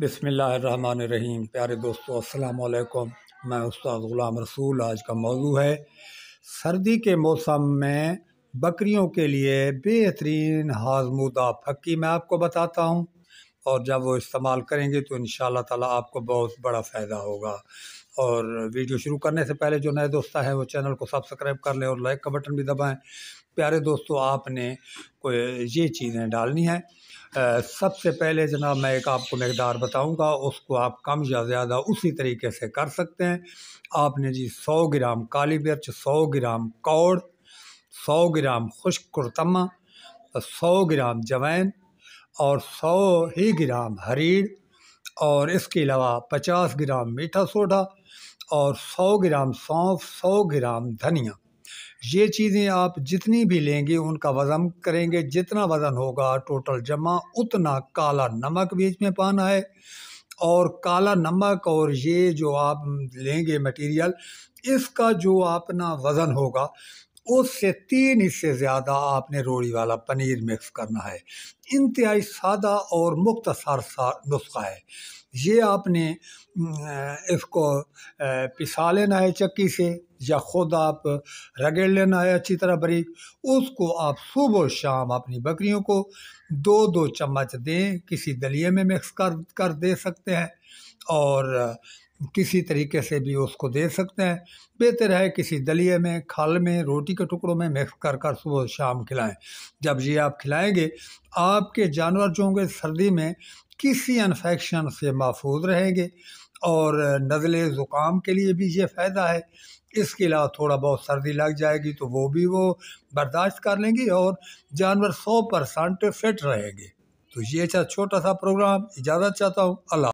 बिसमीम् प्यारे दोस्तों अल्लाम मैं उस्ताद ग़ुलाम रसूल आज का मौजू है सर्दी के मौसम में बकरियों के लिए बेहतरीन हाजमुदा फक्की मैं आपको बताता हूँ और जब वो इस्तेमाल करेंगे तो इन ताला आपको बहुत बड़ा फ़ायदा होगा और वीडियो शुरू करने से पहले जो नए दोस्त हैं वो चैनल को सब्सक्राइब कर लें और लाइक का बटन भी दबाएँ प्यारे दोस्तों आपने कोई ये चीज़ें डालनी हैं सबसे पहले जनाब मैं एक आपको मकदार बताऊंगा उसको आप कम या ज़्यादा उसी तरीके से कर सकते हैं आपने जी सौ ग्राम काली मिर्च सौ ग्राम कौड़ सौ ग्राम खुश कुरतमा सौ ग्राम जवैन और सौ ही ग्राम हरीड़ और इसके अलावा पचास ग्राम मीठा सोडा और सौ ग्राम सौंफ सौ ग्राम धनिया ये चीज़ें आप जितनी भी लेंगे उनका वज़न करेंगे जितना वज़न होगा टोटल जमा उतना काला नमक बीच में पाना है और काला नमक और ये जो आप लेंगे मटेरियल इसका जो अपना वज़न होगा उससे तीन हिस्से ज़्यादा आपने रोड़ी वाला पनीर मिक्स करना है इंतहाई सादा और मुख्तसर सा नुस्खा है ये आपने इसको पिसा लेना है चक्की से या ख़ुद आप रगड़ लेना है अच्छी तरह बरीक उसको आप सुबह शाम अपनी बकरियों को दो दो चम्मच दें किसी दलिए में मिक्स कर कर दे सकते हैं और किसी तरीके से भी उसको दे सकते हैं बेहतर है किसी दलिए में खाल में रोटी के टुकड़ों में मिक्स कर कर सुबह शाम खिलाएं जब ये आप खिलाएंगे आपके जानवर जो होंगे सर्दी में किसी इन्फेक्शन से महफूज रहेंगे और नज़ले ज़ुकाम के लिए भी ये फ़ायदा है इसके अलावा थोड़ा बहुत सर्दी लग जाएगी तो वो भी वो बर्दाश्त कर लेंगी और जानवर सौ परसेंट फिट रहेंगे तो ये अच्छा छोटा सा प्रोग्राम इजाज़त चाहता हूँ अल्लाह